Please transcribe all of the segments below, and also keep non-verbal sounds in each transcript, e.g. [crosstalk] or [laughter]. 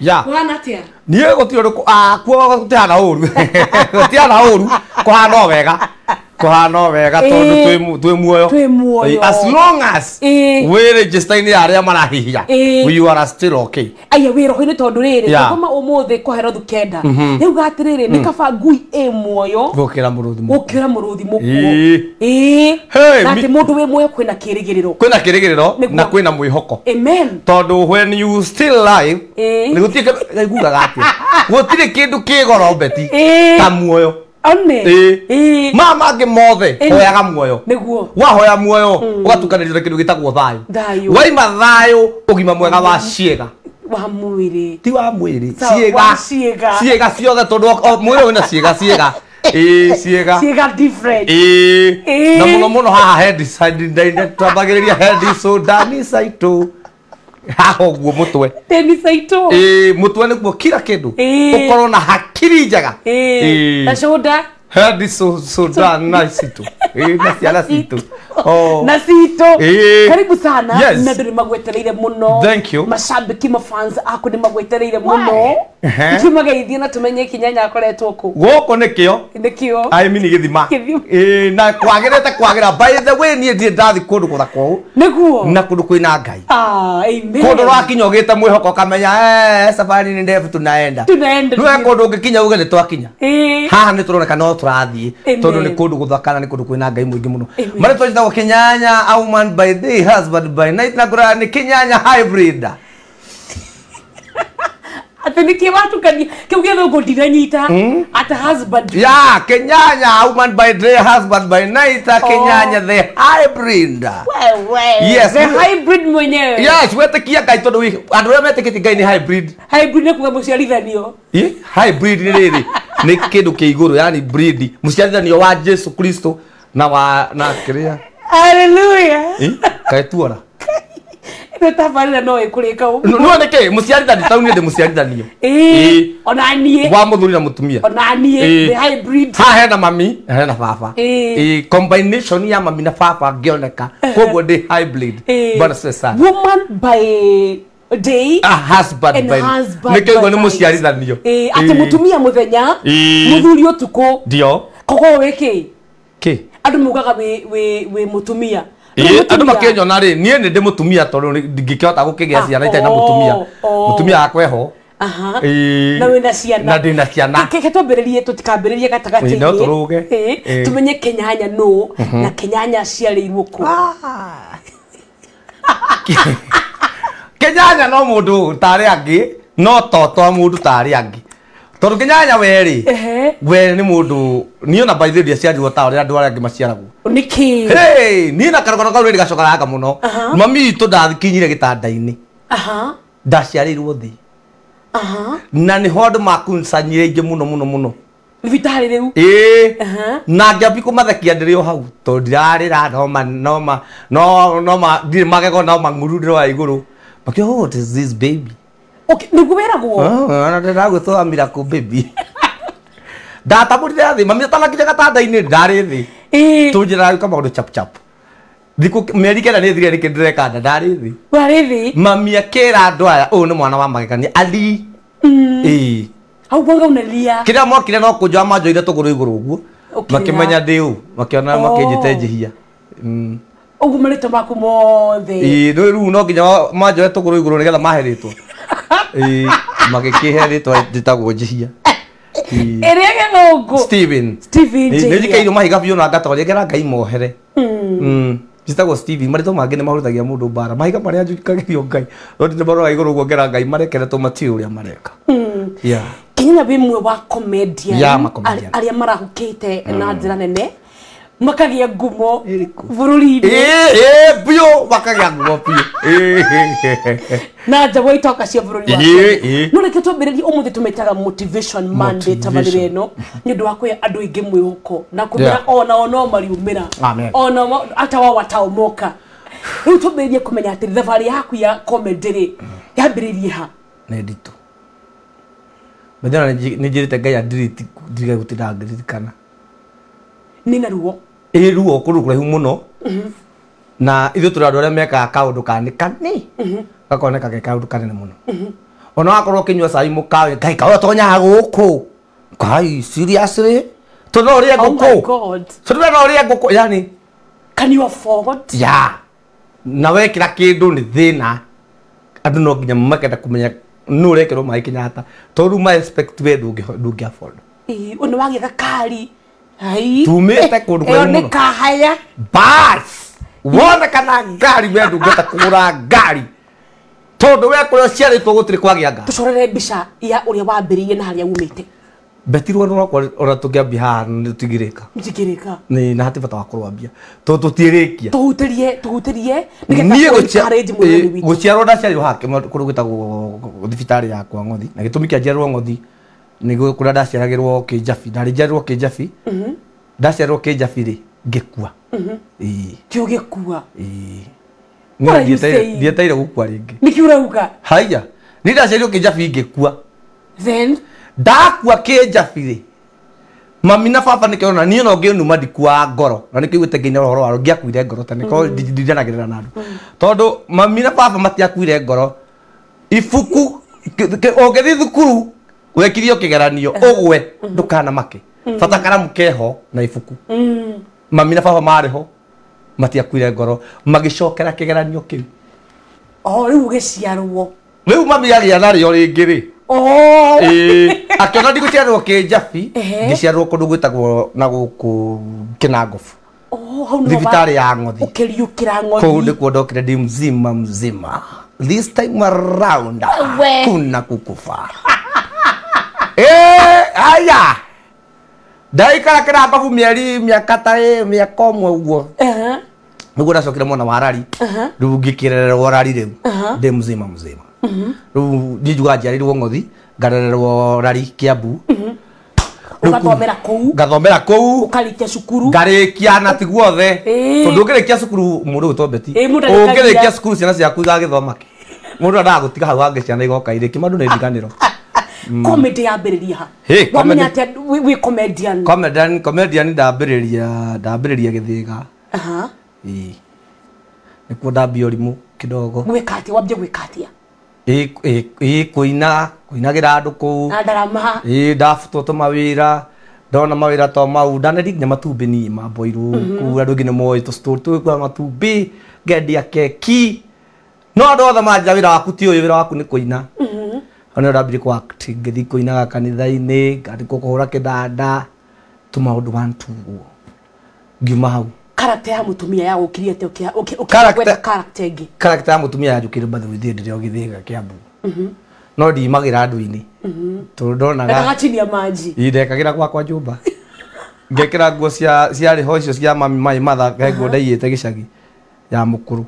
ya niä gå tirä å rä kå kuo tä hana å ru gå tihana hana å ru kå hana o wega tuhana wega tondu eh, twi muoyo as long as eh. we register ni aria marahihia we eh. are still okay aya we rohini tondu riri koma umuthi kohero thukenda mm-hmm. riu gatiriri ni mm. kaba ngui e muoyo gukira muruthi mukuo gukira muruthi mukuo eh na ati mudu we muoyo kwina kirigiriro kwina kirigiriro na kwina mwihoko amen tondu when you still live ni gutike gugaga ati [laughs] gutire kindu kigoro beti ta muoyo one ä ee. ee. mangä mothe ee. hoyaga muoyo wahoya muoyo å hmm. gatukanä rio na kä ndå gä tagwo thayå waima thayå å gima mwega wa ciega ti wa mwä rä ciäga ciothe tondå mwä rä wä na ciäga ciäga ciäga na må no må no haha twambagä rä ria ndani caitå [laughs] haho guo mutwe tenisa ito eh mutwe nikuo kila kindu ukorwo na hakiri njega eh na shoulder hadi so, Sudan na situ [laughs] eh, na situ oh. na situ eh. karibu sana yes. na ndio magwetereire muno thank you mashabiki ma fans ako ni magwetereire muno tumageithie na tumenye kinya nya koretwo ku goko nikio nikio i mean githima eh na kwagerete kwagera by the way ni ndie ndathi kundu gura kwau niguo na kundu kwina ngai ah amen kundu rwa kinyogite mwihoko kamenya eh safari ni ndefu tunaenda tunaenda wewe kundu ngikinya uge ni twakinya eh ha ni turoneka no turathii tondu ni kundu guthakana ni kundu kwina ngai må muno mari no kinyanya auman by kä husband by night na kä nyanya kinyanya hybrid atä nä kä kä u gä thå ndiranyita ya kenyanya woman by day husband by kia ngai tondå andå arä a metä kä tie ngai nä hybrid kuga må ciarithanio nä rä rä nä kä ndå kä igå rå yani må ciarithanio wa jesu kristo na wa na kä rä a haleluya kaetuora nä tabarä no ä kå rä ka nä nä kä må ciarithani tau ndä må ciarithanio onaniä wa må thuri na må tumia onaniä ha hena mami hena baba combination ya mami na baba ngäoneka koguo ndä bwana woman by nä kä guo nä må ciarithanio atä må tumia må thenya må thuri å tukå ndio koguo wä kä kä andå maugaga wä må tumia andå makä nyona rä niä nä ndä må tumia tondå ngä kä hota gå kä gä a ah, ciana itarä na må tumia oh, oh. må tumia akweho na ndä na ciana reke twambä rä rie tå tikambä rä rie gatagatä tå rå ge tå menye kenyanya nå mhm. na kenyanya ciarä irwo kå ah. [laughs] kenyanya no må ndå tarä angä no totwa må ndå tarä angä tondå kä werä we nä må ndå niä ona mbaithä ria ciarirwo tao rä a andå arä angä maciaragwo nä kä niä na karogano kau nä rä gacokaraka må no mami itå ndathikinyire gä tanda-inä ndaciarä irwo thä na nä ho andå makunsanyire ingä må no må no må no thibitarä rä u na ngä ambi kå mathekia ndä rä o hau tondå ndirarä ra ndirä magego no mang'ururä ro wa igå rå makä oh, what nä guo wä ragwo ndagwä two amira kå mbämbi ndatamå rire thä mami atanakinya gatanda-inä ndarä thä tå njä ra ka maå ndå chapchap thikå meri kenda nä thirire nä kä ndärekanda ndarä thä warä thä mami akä ra aya å yå nä mwana wa magegania athi ä mm. hau mwanga unalia kä rä a mwakire no kå njoa manjoire tå gå rå igå rå å guo makä menya ndä å makä ona makä njä te njä no nginya manjoe tå gå rå igå rå nä getha ä [laughs] magä kä he rä twa njätagwo njihia ä rä a gä gå ngånä njikairwo mahigabiå na gera ngai mohere njitagwo hmm. hmm. steven marä tå mangä nä mahå må ndå mbara mahiga marä a njukagärio ngai rondä maroga igå rå ngera ngai marekeretwo matiå å rä a mareka hmm. kinya wä mwe wa arä a marahå kä te na njä ra nene makagia ngumo bururi-inĩ eh, eh, biũ makagia ngumo biũ eh. na njagua itoka cia bururi wa no reke twambĩrĩrie ũmũthĩ tũmĩtaga motivation mandate tabarĩra ĩno nĩ ũndũ wa kwĩ andũ aingĩ mwĩhoko na kũmera onao no mariumĩra onao atawa watao moka rĩu twambĩrĩrie kũmenya atĩ thabarĩ yaku ya comedy-rĩ yambĩrĩrie ha nĩ nditũ methona nĩ njĩrĩte ngai andiriti ndirigagũtinda ngĩririkana nina ruo ä ruo kå rå kå no na ithuä tå rä andå arä a mekaga kaå ndå kanä kani gakoneka ge kaå ndå kanene må no ona wakorwo å kä nyua cai må kawe ngai kaå tonyaga kai seriously to no ria guku oh my god to no a ngå kå yani can you afford yeah na we kira kindu ni thina andu no nginya makenda kumenya nu rekero mai kinyata to ru ma expect we ndungi afford ii unu wagitha kari tumite kundu kweru muno kahaya bas wona kana ngari we ndungeta kugura ngari tondu we kuria ciaritwo gutiri kwagia ngari tucorere mbica ya uria wambiriirie na haria umite betirwo no ona tukiambia haha nitigirika ntigirika ni na hati bata wakorwa mbia to tutirikia tuhutirie tuhutirie nigetha encourage mwene witu guciarwo ndaciarirwo hake kuri gwitagwo thibitari yakwa ngothi na gitumi kiaciarirwo ngothi nä kå rä a ndaciaragärwo kä njabi ndarä njarwo kä njabi mhm. ndaciarwo kä njabi rä ngä kua ti mhm. å gä kua ndietaire gå kua rä ngä nä kä å rauga haya nä ndaciarirwo kä njabi ngä kua ndakua kä njabi rä mami na baba nä kĩona niä no ngä numa ndikuaga ngoro na nä kä iguä nginya å horo waro ngäakuire ngoro tene korwo mhm. ndindanagä rä ra na andå tondå mami na baba matiakuire ngoro ibuku å ngä thiä thukuru wekithio kigeranio ugwe ndukana make mm. batakara mukeho na ibuku mm. mami na baba marä ho mati matiakuire ngoro magicokera kigeranio kiu o riu giciarwo riu mami agia narä o rä ngä rä akiona ndigå ciarwo kä njabi ngä ciarwo kå ndå gwä tagwo na gå kå kä na ngobu thibitarä ya ngothi kä riå kä ra kå u nä kuo ndokire ndi mzima mzima this time around kuna kukuba [laughs] Eh, haya. Ndaikara mä eri mä aka ta mä aka å mwe å guo Eh. guo ndacokire mwana wa Harari. Rĩu ngĩkĩrererwo Harari rĩu. Ndĩ mzima mzima. Mhm. Rĩu njijuga njiarĩirwo Ng'othi, ngarererwo Rari Kiambu. Mhm. Ukathomera kũu. Ngathomera kũu. Ũkarĩkia cukuru. Ngarĩkia na tiguothe. Tondũ ũngĩrĩkia cukuru mũndũ ũtombeti. Ũngĩrĩkia cukuru ciana ciaku igagĩthoma kĩ? Mũndũ endaga gũtiga hau angĩ ciana igoka mandå nä nĩ ro Hmm. comedy yambiriria ha wamenya atia wi comedian comedian comedian ndambiriria ndambiriria githiga aha ii nikuo ndambia urimu kidogo gwika atia wambie gwika atia ii kuina kuinagira andu kuu ndarama ii ndabutwo tumawira ndona mawira to mau ndanarignya matumbi nii mamboirwo kuu mhm. andu ingi ni moĩ tũcitori twĩkua matumbi ngendia keki no andå othe manjira wä ra waku ti å yå wä ra waku nä kå ina mm -hmm ona ndambire kwa gedi ngithi kuinaga kanitha-inä ngatikuo kå hå ra kä ndanda tå maå ndå tu gima hau karakta ya mutumia ya ukiri ate ukia ukiweka karakta ingi karakta ya mutumia ya jukire bathu ithi ndire ogithiga kiambu mhm no di magira andu-ini mhm to ndonaga ndagachinia maji kwa gwakwa nyumba ngekira nguo cia ciarä ho icio cia mami mai matha ngaiguo uh-huh. ndaiyä te gä cagi ya mukuru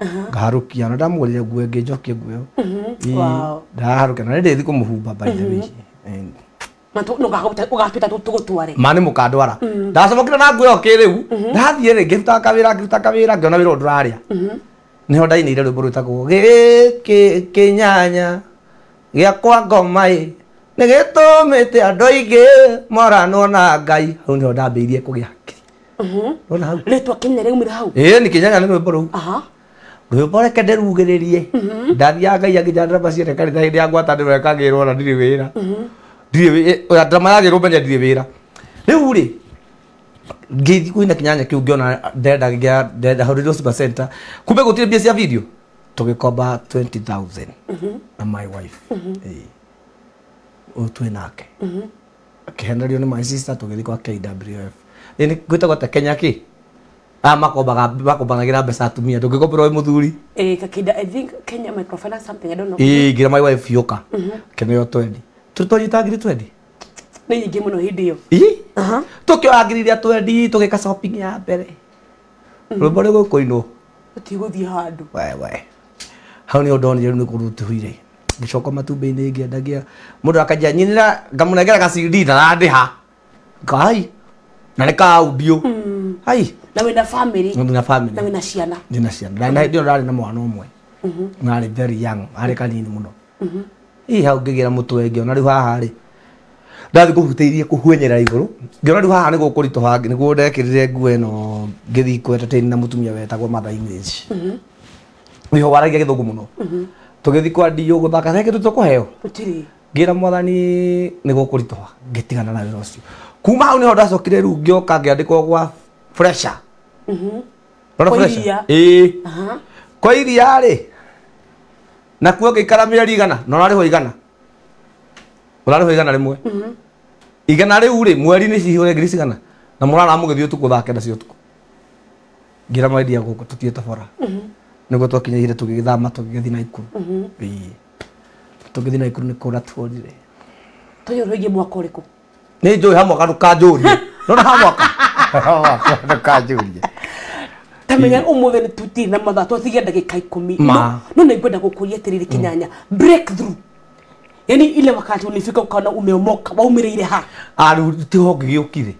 kå rå uh-huh. ngaharukia no ndamwä rire nguo ngä njokie nguo ä kena nä ndä thiä kå må humba mani må kandwara ndacomokire na nguä ä yo kä rä u ndathiä rä ngä ruta kawä ra ngä ruta kawä ra ngä ona wä ra å ndå rarä a nä ho ndainä ire rwä mbå rwä tagwo gä nyanya gä akwa ngoma ä nä gä tå mä te andå aingä moranwo na ngai hau nä ho ndambä irie kå gä akiri rä nä kä nyanya nä rwä mbå rå u rwimbo mm-hmm. reke ndĩrugĩrĩrie ndathiaga ngaiangä nja ndrama ciene kanitha hä ndä yangwata na ndirä wä ra ndirä menya ndirä wä ra rä u rä ngäithi kwä na kinyanya kä u kumbe gå tirä mbia cia video tå gä komba na my wife å mm-hmm. nake mm-hmm. akä henerio nä my sister tå gä thiä kwa kwf gwä tagwo ta kenya kä Ah, makombaga makombanagä mbeca atumia ndå ngä kombä rwo må thuri ngä mai wa biå nä yo twendi tå twanyitangä rä twendi nä nyingä må no hä ndä ä yo uh-huh. tå kä oangä ria twendi tå gä ka ya mbere mm-hmm. rå mbo rä gå kå inwo tå tigå thiä handå hau nä å ndonire rä u nä kå rutuhuire ngä coka matumbä-inä ngä endagia må ndå akanjia nyinä ra ngamå nengera gacindi na randä ha kai na nä kaudio mm. Mm. ai na wina family na wina family na wina ciana ndina ciana na ndio ndari na mwana umwe mm-hmm. na ari very young ari kanini muno ii mm-hmm. hau ngigira mutwe ngiona riu haha ri ndathi kuhutithie kuhwenyera iguru ngiona riu haha niguo kurituha niguo ndekirire nguo ino ngithi kwetetani na mutumia wetagwo Martha English mm-hmm. niho waragia githungu muno tugithi kwa ndiyo guthaka reke tutukuheo ngira mwathani niguo kurituha ngitigana na wira ucio kuma hau niho ndacokire riu ngioka ngiandikwo gwa pressure mhm rora pressure -huh. Eh. kwa iria rĩ nakuo ngĩikara mĩeri igana na ũrarĩhwo igana ũrarĩhwo igana Mhm. Mm igana rĩu rĩ mweri nĩ cihũre grisi gana. na tu mũrara mũgĩthiĩ ũtukũ thaa kenda cia ũtukũ ngĩra mwendia gũkũ tũtiĩte bara mm-hmm. nĩguo twakinyĩire tũgĩgĩthama tũgĩgĩthiĩ naikuru mm-hmm. ĩĩ tũgĩthiĩ naikuru nĩ kũra tuorire tũyũrũirie mwaka ũrĩkũ nĩ njũĩ ha mwaka ndũkanjũrie [laughs] rora ha mwaka kanjuria tamenya umutheni tuti na mathaa twatige ndagika ikumi no, no naingwenda gukuria atiriri kinyanya mm. breakthrough yani ile wakati ulifika ukaona umeomoka waumireire ha aru tiho ngigiukire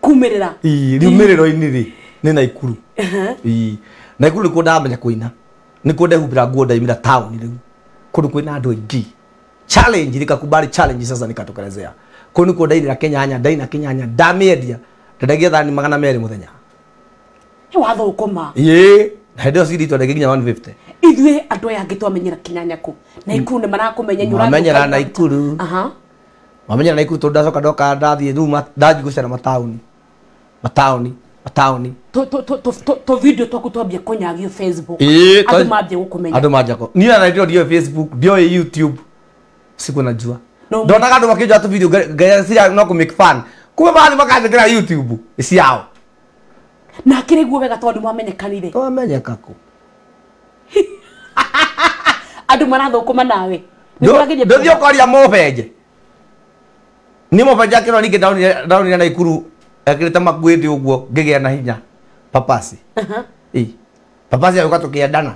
kumirira ii riumiriro-ini ri ni naikuru uh -huh. ii naikuru nikuo ndamenya kuina nikuo ndehumbira nguo ndaimira tauni riu kundu kwina andu aingi challenge nikakubali challenge sasa nikatokelezea kuu nikuo ndairira kinyanya ndaina kinyanya ndamĩendia thani magana merä må thenya wathå kå ma ä na hä ndä ä yo ciritwa ndege nginya ithuä andå aya angä twamenyera kinyanyaku na ikuru nä marakå menya nyamenyera na ikuru wamenyera na ikuru tondå ndacoka ndoka ndathiä rä ndanjigå cera mataåni mataåni mataoni tå video twaku twambia kå nyagio andå mambia gå kå menya andå manjia niä na ndä ndio facebook ndioä youtube siku najua ndonaga andå makä njoa tå video no kå make fun kuwe mathi makathekera youtube ciao na akiri guo wega tondu mwamenyekanire twamenyeka kũ [laughs] andũ marathũkũma nawe ndũthiĩ ũkoria mũbenje nĩ mũbenje akĩrwo ningĩ ndaonire na ikuru akĩrĩte makuĩ thĩ ũguo ngĩgĩa na hinya papasi uh-huh. papasi agĩũka tũkĩendana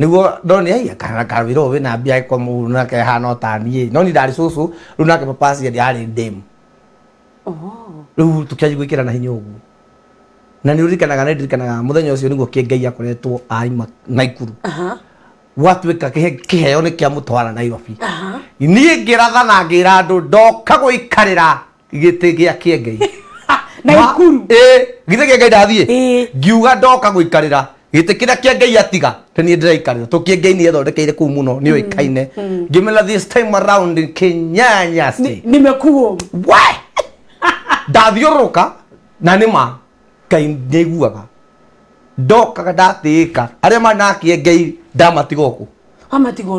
nĩguo ndonire ai akana karwĩra ũyũ wĩna mbia agĩkorwo na nake hana ũtaniĩ no ni ndarĩ cũcũ rĩu nake ya arĩ ndĩmu riu tukianjia gwikira na hinya uguo na nä å ririkanaga na ndirikanaga må thenya å cio nä guo kä ngai akoretwo aima naikuru gwatuä ka kä heo nä kä a må twara nairobi niä ngä ratha na ngä ra andå ndoka gå ikarä ra gä tä gä a kä ngai gä [laughs] tä kä ngai ndathiä ngiuga ndoka gå ikarä ra gä tä kä rä a kä ngai atiga nä niä ndä raikarä ra tå kä ngai nä ethondekeire kå u må no nä å ikaine mm, mm. ngä mä ra this time nä mekuo ndathiuruka na nä ma ngai nä iguaga ndokaga ndatä ka arä a manakä ngei ndamatigoku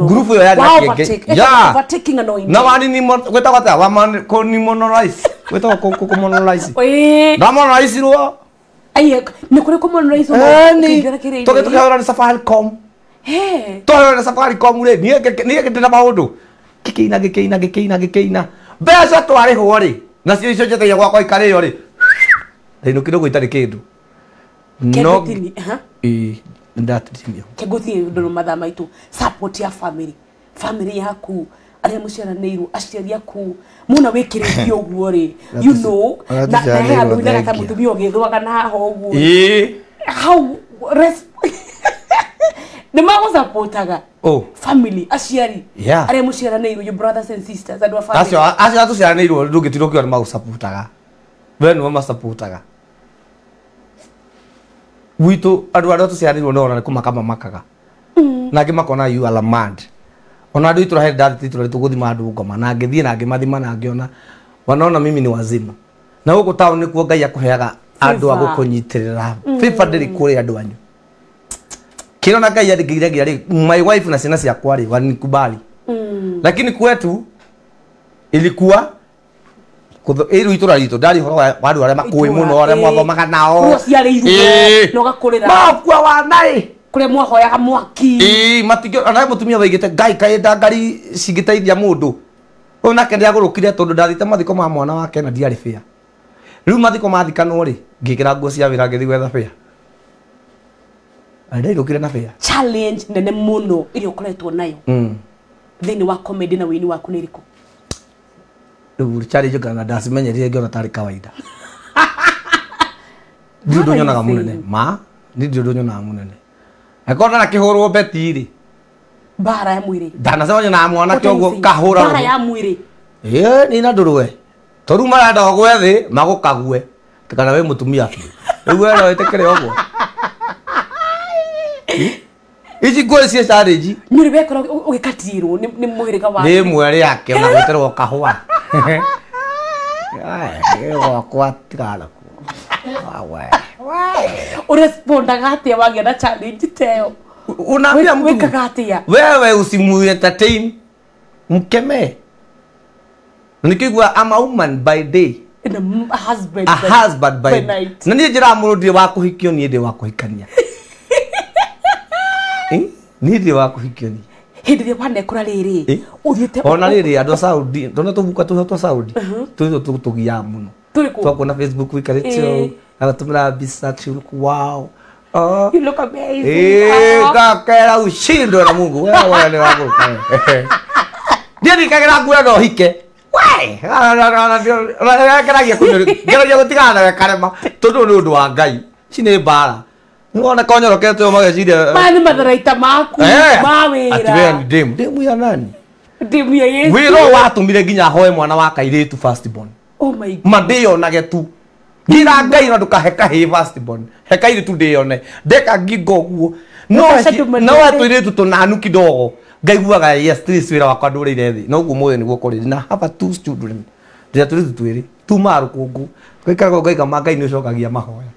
grupu ä yo yarna wanini gwätagwo atä wamononaicindamononaicirwo nä kå tå hå safaricom twahå ra safaricom rä nä gä ndä na maå ndå gä kä ina gä kä ina gä kä ina gä kä ina mbeca twarä hwo rä nacio icio njetagia gwakwa ikarä yo rä ainå kä rå gå itarä kä ndå no ndatithimia keguthiä ndå mathaa maitå support ya family family yaku arĩa mũciaranĩirwo aciari aku mũna wĩkĩrĩte [laughs] ũguo rĩ you know na he andũ tumia å gä ũgĩthwaga na haha å guo ndimagũcapũtaga oh. family aciari yeah. arĩa mũciaranĩirwo your brothers and sisters andũ acio atũciaranĩirwo ndũngĩtirwo kiwa nĩmagũcapũtaga we nĩo macapũtaga gwitũ andũ a tũciaranĩirwo nao nĩ kũmaka mamakaga mm. na angĩ makona you are mad ona andũ itũra he ndathititũra nĩ tũgũthima andũ ngoma na ngĩthiĩ na ngĩmathima na ngĩona wanaona mimi ni wazimu na gũkũ taũni nĩkuo ngai akũheaga andũ a gũkũnyitĩrĩra fifa mm. ndĩrĩ kũrĩ andũ anyu kila na kai yadi gira my wife na sinasi ya kwari wanikubali mm. lakini kwetu ilikuwa ä itå ra ritå ndarä horo wa andå arä a makå ä må no arä a mwathomaga nao makua wanaä kå rä a mwahoyaga mwaki eh, ona må tumia waigä te ngai kaä nda ngari cingä teithia må ndå å yå nake nä agå rå kire tondå ndathite mathiko ma mwana wake na ndiarä bä a rä u mathiko mathikanwo rä ngä kä ra nguo cia wä ra ngä thiä gwetha fia a ndairukire na bia challenge nene muno iria ukoretwo nayo mm. then wa comedy na wini waku ni riku riu challenge ngana ndacimenyerire ngiona tari kawaida ndi undu nyonaga munene ma ni ndi undu nyonaga munene akorwo ndana kihurwo beti ri bara ya mwiri ndanasema nyonaga mwanake uguo kahura bara ya mwiri ĩĩ nina ndũrũwe toruma renda ogwe thĩ magũkague we mutumia mũtumia biũ rĩu wera wĩtĩkĩre ũguo ici ngå cia carä nji nä å rä wekora å gä katirwo nä mwä rä ga wa nä mwerä yake ona gwä terwo kahå a gwakwa tigaraku å respondaga atä a wagä [laughs] ah, na challenge teo unaambia mtu wekaga atia wewe usimu entertain mkeme nikigwa am a woman by a husband a husband by, by night na niä njä ramå rå ndirä wa kå hikio niä ndä wa kå hikania Eh? ni ndä wa kå hikio ni hä ndä ä rä a wanekå å thiä ona rä rä saudi ndona tå guka tå twa saudi tå tå tå giaga facebook wä karä te eh. agatå mä ra mbica wao ah. You look amazing. Eh, ah. gakera ushindo na Mungu. Wewe wewe ni wako. ni nikagira nguo no hike. Wai, ndio ndio ndio ndio ndio ndio ndio ndio ndio ndio ndio ndio Mwana ngona konya rokete okay, yo mageciria eh. mani matharaita maku eh, ma ni demu. Demu ya nani Demu ya yesu We watu watumire ginya hoe mwana wa kairitu firstborn oh my god mandiyonage tu Gira gai na ndukahe kahä firstborn he kairä tu ndäone ndekanginga å guo no atwä tu tånanu kidogo ngaiguaga wä ra wakwa ndå rä ire thä noguo må thä nä guo kå na hava tu ndä rä a tå rä tu twä rä tumara rå kå ngå ngaikaraga ngaiga ma ngai nä å cokagia mahoya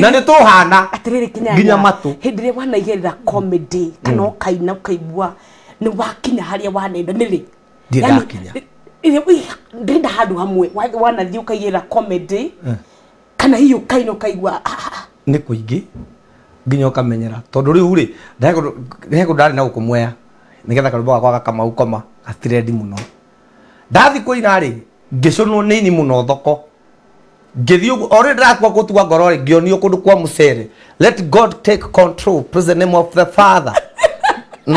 na nä tå hana nginya matå hä ndä rä a wanaigerera comedy kana åkaina mm. å kaigua nä wakinya harä a wanenda nä rä ndidakinya ndenda handå hamwe wanathiä å kaigä comedy eh. kana hiå kaina å kaigua ah, ah, ah. nä kå ingä nginya å kamenyera tondå rä u rä hekå ndarä na gå kå mweya nä getha karumba gakwa gakama gå koma gatirendi må no ndathi ina rä ngä cå nwo nä ini må no thoko ngĩthiĩ ũguo already ndakua gũtua ngoro rĩ ngĩonio kũndũ kwa mũcere let god take control praise the name of the father mm?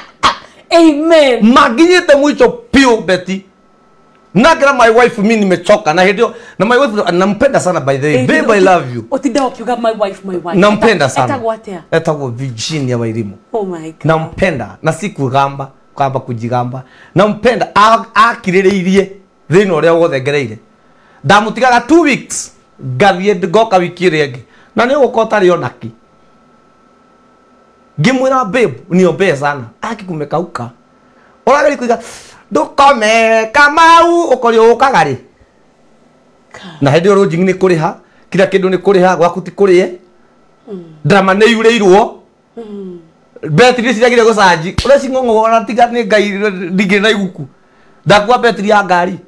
[laughs] amen makinyĩte mwicho pio beti na nakira my wife mi nimechoka na hiyo na my wife nampenda sana by the way hey, babe i love you utinda ukiuga my wife my wife nampenda sana etagwo atia etagwo Virginia Wairimu oh my god nampenda na sikugamba kwamba kujigamba nampenda akiriririe thina uria wothe ngereire ndamutigaga two weeks ngathiä ngoka wiki ä rä angä na nä å gå korwo tarä onaki ni ra niombee sana akikumekauka å ragä ri kuiga ndukome kamau ukori ukagari na hedi oro jingine kuriha kila kindu ni kuriha gwaku ti kurie drama ne yureirwo betri ciragire gucanji ure cingongo ona tiga ni ngai ndige na iguku ndakua betri ya ngari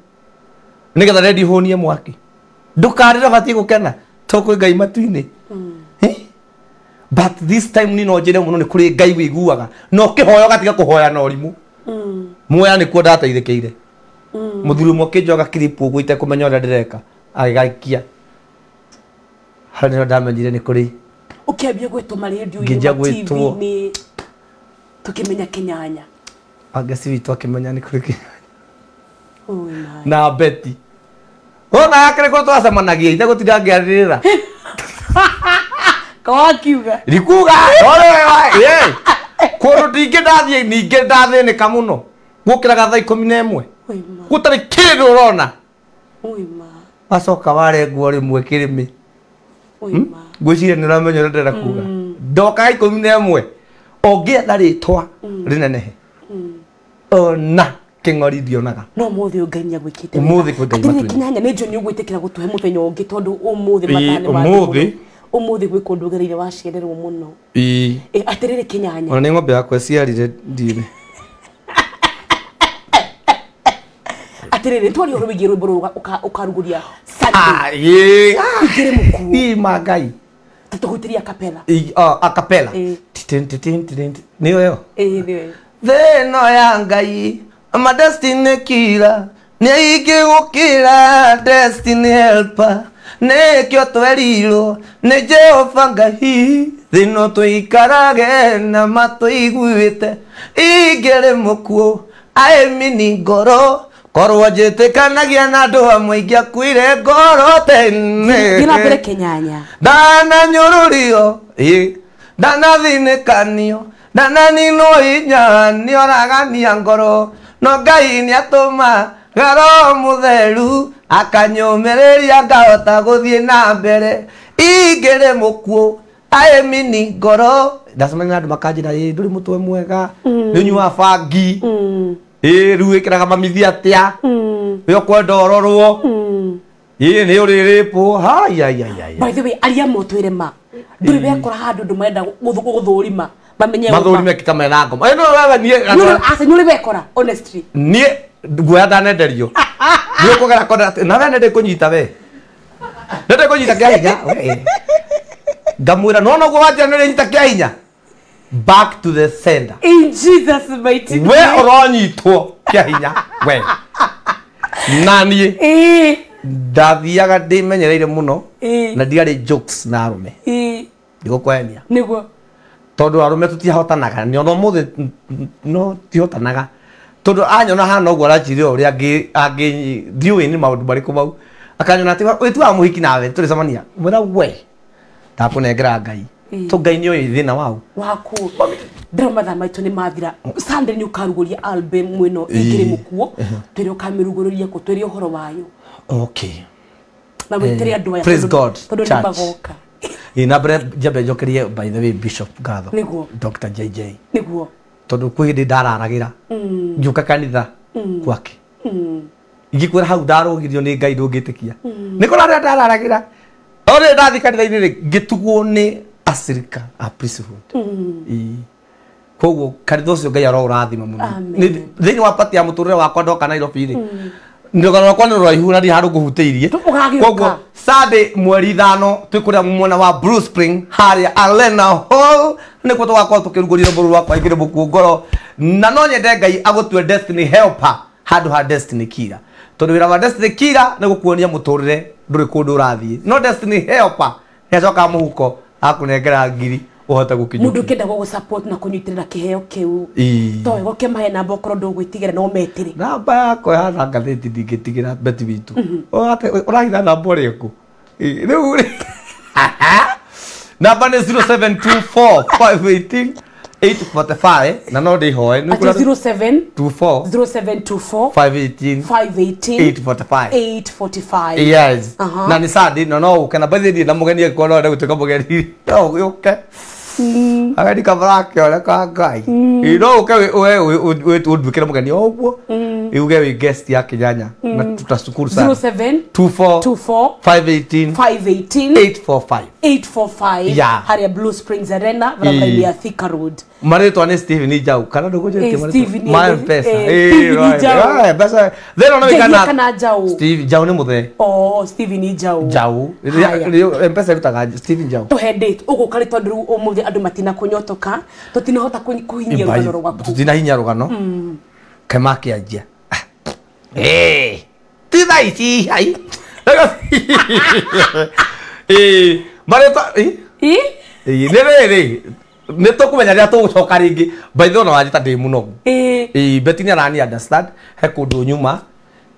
nä getha rendi hå nie mwaki ndåkarä re batiä gå kena tokwä ngai matu-inä hmm. but this time ni no njä re må no nä kå rä ngai wä no kä hoya å gatiga kå hoya na å rimå hmm. muoya nä kuo ndateithä kä ire må hmm. thuri må kä njoga å guo itekå menya å rä a ndä ni agä gaikia harä nä ro ndamenyire nä kå rä å kä ambia gwä tå marä gwä two tå kä menya kä na beti ona yakire ko twacemanagia ithe gutindangiaririra [laughs] kawakiuga rikuga ore ye kundu ndingi ndathie ningi ndathĩnĩka mũno gũkĩraga thaa ikũmi na ĩmwe gũtarĩ kĩndũ ũrona wacoka ware nguo rĩmwe kĩrĩmĩ hmm? ngwĩciria nĩ ũramenya ũrĩa ndĩrenda kuga mm. ndokaga ikũmi na ĩmwe ũngĩetha rĩtwa mm. rĩnenehe mm. ona king'ori ndionaga no muthi ungainia gwikite muthi kungai matu kinya nya mejo ni ugwitikira gutuhe muthenya ungi tondu umuthi matane wa umuthi umuthi gwi kundu gereire wacererwo muno i atirire kinyanya ona nengo ni ngombe yakwa ciarire ndire atirire twari urubigie rwimbo ruga ukaruguria sunday ah igire muku i magai tutugutiria kapela i akapela titin titin titin niyo yo eh niyo theno ya ngai destiny kira nä ingä gå kä ra nä kä o twerirwo nä jehova ngahi thä no tå ikarage na matå iguä te ingä rä må kuå aämini ngoro korwo njä tä kanagia na andå amwe ingä akuire ngoro tene nyå rå rio thinä kanio ndananinwo inya nä oragania ngoro no ngai nä atå ma garo må theru akanyåmä rä ria ngahota gå thiä na mbere ingä rä må kuå aä mini ngoro ndacemania na andå makanjä ra ndå rä må twe mwega mm. nä å nyuaga bangi mm. rä u ä kä raga mamithi atä a å mm. rorwo ororwo nä å rä rä på arĩa motwä re ma ndå rä wekora handå ndå marenda gå thå rima bamenye mathurime kama na ngoma ino å nie nyuri asa nyuri we no nyita kä hinya back to the sender in jesus mighty name we uronyitwo kia hinya we nanie eh ndathiaga ndimenyereire muno na ndigari jokes na arume ndigũkwenia tondu arume tutihotanaga nyono muthi no tihotanaga tondu anyona hana uguo aracire uria angi angi thiu ni maundu mariku mau akanyona ati we tu amuhiki nawe turi samania mura we ta gra ngai to ngai ni oi thina wau waku drama da maitu ni mathira sunday ni ukaruguria album mwino ikiri mukuo twiri ukamirugururia ku twiri uhoro wayo okay na witere andu aya tondu ni magoka inambere njambe njokerie by the way bishop gatho niguo dr jj niguo tondu kwi hindi ndararagira ngiuka kanitha gwake igikwira hau ndarogirio ni ngai ndungitikia ni kura ria ndararagira tondu ndathi kanitha-ini ri ngitugwo ni asirika a priesthood koguo kanitha ucio ngai aro urathima muno thiini wa pati ya muturire wakwa ndoka nairobi ri ndogano kwa nä rwaihu na ndi harå ngå hutä irie koguo sunday mweri ithano twä kå rä wa Bruce spring haria alena hall nä kwa tågakorwo tå kä rugå rire må rå rwakwa igä rä må kuo ngoro na no nyende ngai agå destiny helper hadu ha destiny kira tondå wä wa destiny kira nä gå kuonia må tå rä re no destiny helper nä acokaga må huko akå nengera ngiri uhota gukinyukia mundu kenda go support na kunyitirira kiheo kiu to ego ke mahe namba okoro ndu gwitigira no metire namba yako ya ngatheti ndingitigira beti bitu urahitha mhm. namba uri ku riu namba ni 0724 na no ndihoe nä 0724 yes uh-huh. na nä sandi na no å ke na na må geni angä no gå tuä ka må geni no å ke Mm. agethika marake ona kangai mm. no uke unduikire mugeni o uguo mm. iuge wi guest ya kinyanya na tutashukuru sana 07 24 24 518 518 845 845 yeah. haria blue springs arena barabara eh. ya thika road maritwa ni jau kana ndugu njete eh, maritwa my pesa eh, eh right pesa then ona kana kana jau steve jau ni muthe oh steven jau jau mpesa rutaga steven jau to date ugo kari tondu ru umuthe andu matina kunyotoka tutinahota kuhinyia rugano rwaku tutinahinyia rugano mm. kemaki ajia [laughs] eh ti thaici hai Hey [laughs] mareta i i nä rä rä nä tå kå menya rä rä a tå gå coka rä ngä mbaithona wanjä ta ndä må nogu ä mbeti nä he kå ndå nyuma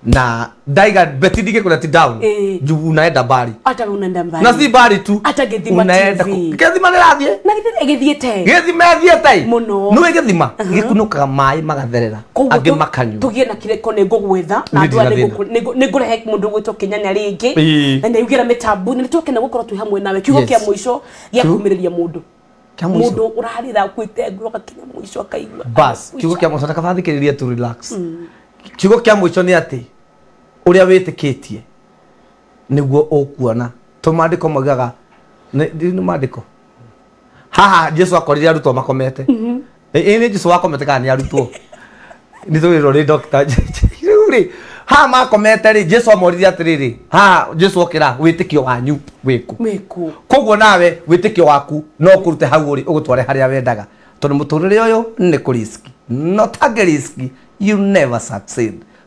na daiga beti dige kuna ti down e. Eh. juu unaenda bari hata unaenda mbali na si bari tu hata gethima unaenda gethima ni rathie na githiete gethima thiete muno no gethima uh -huh. mai magatherera angi makanyu tugie na kire kone ngugwetha na ndu ni ane ningurehe mundu gwitwo kinyanya ringi na niugira metabu ni tuoke na gukorwo tu hamwe nawe kiugo kia muisho ya kumiriria mundu mundu urarira kwite ngoka kinya muisho akaigua bas kiugo kia muico ndakabathikiriria tu relax mm. kiugo kia muico ni ati uria witikitie niguo ukuona to magaga moigaga nĩ mandĩko haha jesu akorire arutwo makomete mm-hmm. ĩ jesu wakomete kana nĩ arutwo [laughs] nĩ twĩrwo nĩ dokta rĩu ha haha makomete rĩ jesu amorire atĩrĩrĩ haha jesu okĩra wĩtĩkio wanyu wĩkũ koguo nawe wĩtĩkio waku no kurute hau ũrĩ ũgũtware harĩa wendaga tondũ mũtũrĩre ũyũ nĩ kũ not a risk you never succeed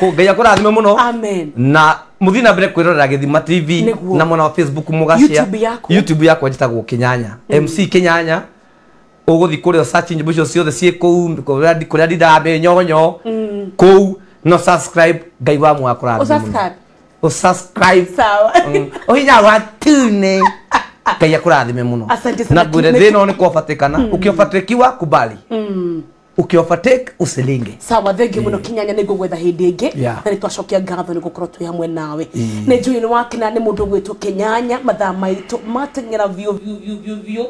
kå ngai akå rathime må no na må thiä na mbere kwä rorera gä thima tv na mwena wa facebook må gacia youtube yakwa njätagwo kä nyanya mc mm. kä nyanya å gå thiä kå rä nyämbo icio ciothe ciä kå u kå rä a ndindamä nyonyo mm. kå u no ngai wa mwakå rathime å hinya wa tune [laughs] ngai akå rathime må no na ngwä re thä no nä kwabatä kana å mm. kä obatä kiwa kubali mm ukiwafateka usiringe sawa no muno eh. kinyanya nä gwetha hä ndä ngä na nä twacokia ngatho nä gå korwo twä hamwe nawe eh. nä njå nä wakena nä må ndå gwä two nyanya mathaa maitå mateng'era biå biå biå biå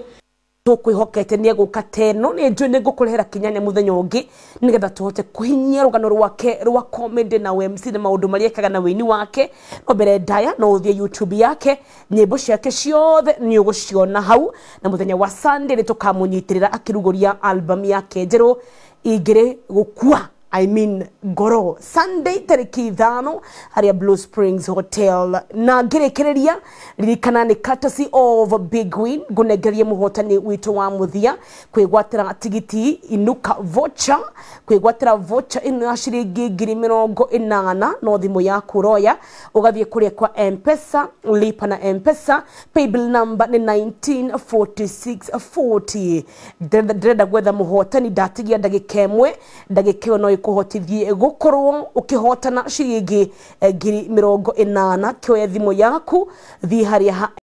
tukwihokete nä egå ka teno nä njå nä ngå kå rehera kinyane må thenya å ngä nä getha tå hote kå hinyia rå gano rwake rwa komende na mc na maå ndå marä na wä wake no mbere ndaya no å youtube yake nyä mbo ciake ciothe nä å gå ciona hau na må thenya wa sunday nä tå kamå nyitä rä ra akä rugå ria album yake njerå ingä rä gå kua I mean Goro. Sunday tariki ithano haria Blue Springs Hotel na ngirekereria ririkana nĩ courtesy of Big Win ngunegerie mũhotani witũ wa mũthia kwĩgwatĩra tigiti inuka vocha kwĩgwatĩra vocha ĩno ya ciringi ngiri mĩrongo ĩnana no thimũ yaku roya ũgathiĩ kũrĩa kwa Mpesa lipa na Mpesa paybill number nĩ 194640 ndĩrenda gwetha mũhotani ndatigia ndagĩka ĩmwe ndagĩka no kuhotithie gukorwo ukihotana ciringi eh, ngiri mirongo inana kioya thimu yaku thii haria